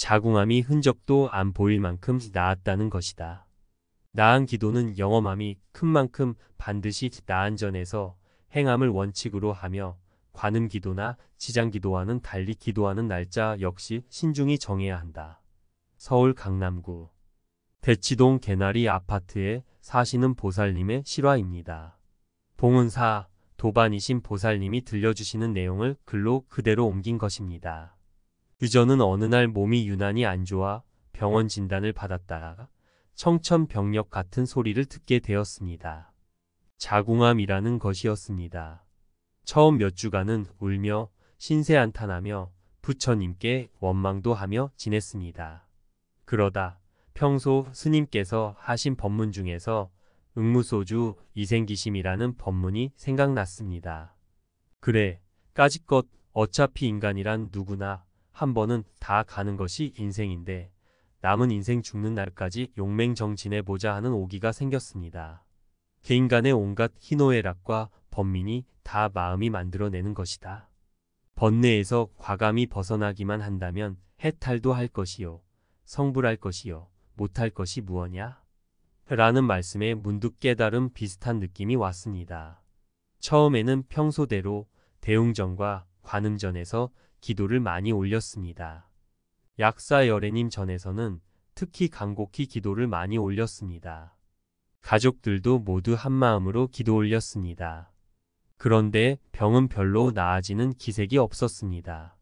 자궁암이 흔적도 안 보일 만큼 나았다는 것이다. 나은 기도는 영험함이 큰 만큼 반드시 나은 전에서 행함을 원칙으로 하며 관음 기도나 지장 기도와는 달리 기도하는 날짜 역시 신중히 정해야 한다. 서울 강남구 대치동 개나리 아파트에 사시는 보살님의 실화입니다. 봉은사 도반이신 보살님이 들려주시는 내용을 글로 그대로 옮긴 것입니다. 유전은 어느 날 몸이 유난히 안 좋아 병원 진단을 받았다가 청천벽력 같은 소리를 듣게 되었습니다. 자궁암이라는 것이었습니다. 처음 몇 주간은 울며 신세안탄하며 부처님께 원망도 하며 지냈습니다. 그러다 평소 스님께서 하신 법문 중에서 응무소주 이생기심이라는 법문이 생각났습니다. 그래, 까짓것 어차피 인간이란 누구나 한 번은 다 가는 것이 인생인데 남은 인생 죽는 날까지 용맹정 진해보자 하는 오기가 생겼습니다. 개인 간의 온갖 희노애락과 번민이 다 마음이 만들어내는 것이다. 번뇌에서 과감히 벗어나기만 한다면 해탈도 할 것이요. 성불할 것이요. 못할 것이 무엇냐? 라는 말씀에 문득 깨달음 비슷한 느낌이 왔습니다. 처음에는 평소대로 대웅전과 관음전에서 기도를 많이 올렸습니다. 약사 열애님 전에서는 특히 간곡히 기도를 많이 올렸습니다. 가족들도 모두 한마음으로 기도 올렸습니다. 그런데 병은 별로 나아지는 기색이 없었습니다.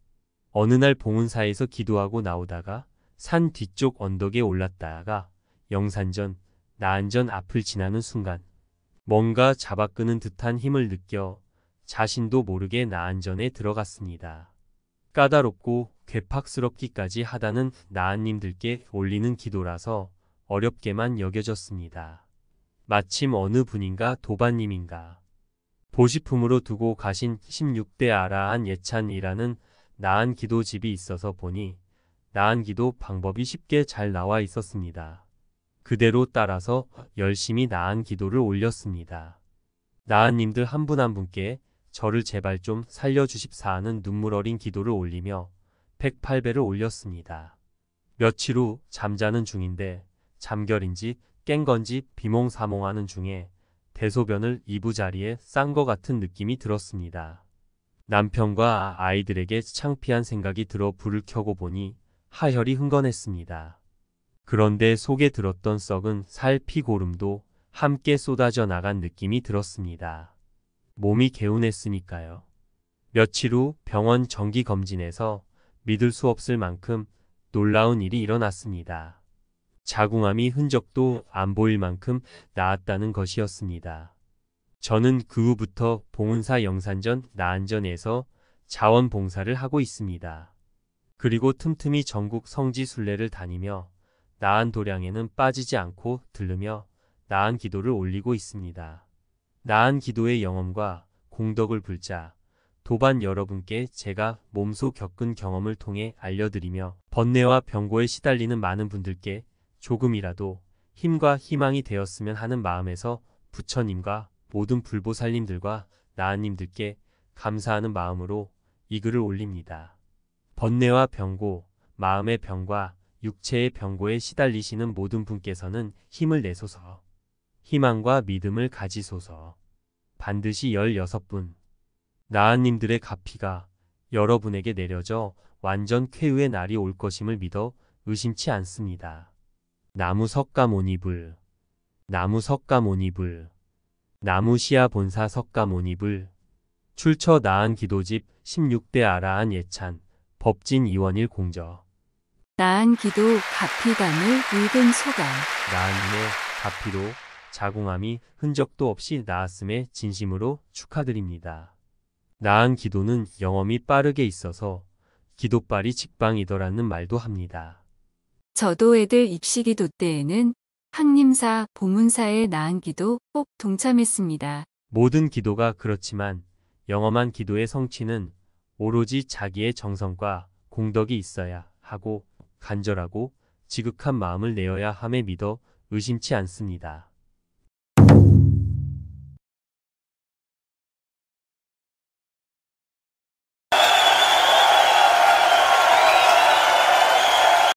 어느 날 봉은사에서 기도하고 나오다가 산 뒤쪽 언덕에 올랐다가 영산전, 나안전 앞을 지나는 순간 뭔가 잡아끄는 듯한 힘을 느껴 자신도 모르게 나안전에 들어갔습니다. 까다롭고 괴팍스럽기까지 하다는 나한님들께 올리는 기도라서 어렵게만 여겨졌습니다. 마침 어느 분인가 도반님인가 보시품으로 두고 가신 16대 아라한 예찬이라는 나한 기도집이 있어서 보니 나한 기도 방법이 쉽게 잘 나와 있었습니다. 그대로 따라서 열심히 나한 기도를 올렸습니다. 나한님들 한 분한 한 분께 저를 제발 좀 살려주십사 하는 눈물 어린 기도를 올리며 108배를 올렸습니다. 며칠 후 잠자는 중인데 잠결인지 깬 건지 비몽사몽하는 중에 대소변을 이부자리에 싼 것 같은 느낌이 들었습니다. 남편과 아이들에게 창피한 생각이 들어 불을 켜고 보니 하혈이 흥건했습니다. 그런데 속에 들었던 썩은 살피고름도 함께 쏟아져 나간 느낌이 들었습니다. 몸이 개운했으니까요. 며칠 후 병원 정기검진에서 믿을 수 없을 만큼 놀라운 일이 일어났습니다. 자궁암이 흔적도 안 보일 만큼 나았다는 것이었습니다. 저는 그 후부터 봉은사 영산전 나안전에서 자원봉사를 하고 있습니다. 그리고 틈틈이 전국 성지 순례를 다니며 나안 도량에는 빠지지 않고 들르며 나안 기도를 올리고 있습니다. 나은 기도의 영험과 공덕을 불자 도반 여러분께 제가 몸소 겪은 경험을 통해 알려드리며 번뇌와 병고에 시달리는 많은 분들께 조금이라도 힘과 희망이 되었으면 하는 마음에서 부처님과 모든 불보살님들과 나은님들께 감사하는 마음으로 이 글을 올립니다. 번뇌와 병고, 마음의 병과 육체의 병고에 시달리시는 모든 분께서는 힘을 내소서 희망과 믿음을 가지소서. 반드시 16분. 나은님들의 가피가 여러분에게 내려져 완전 쾌유의 날이 올 것임을 믿어 의심치 않습니다. 나무 석가모니불 나무 석가모니불 나무시아 본사 석가모니불 출처 나한 기도집 16대 아라한 예찬 법진 이원일 공저 나한 기도 가피감을 읽은 소감 나한님의 가피로 자궁암이 흔적도 없이 나았음에 진심으로 축하드립니다. 나은 기도는 영험이 빠르게 있어서 기도빨이 직방이더라는 말도 합니다. 저도 애들 입시기도 때에는 학림사, 보문사의 나은 기도 꼭 동참했습니다. 모든 기도가 그렇지만 영험한 기도의 성취는 오로지 자기의 정성과 공덕이 있어야 하고 간절하고 지극한 마음을 내어야 함에 믿어 의심치 않습니다.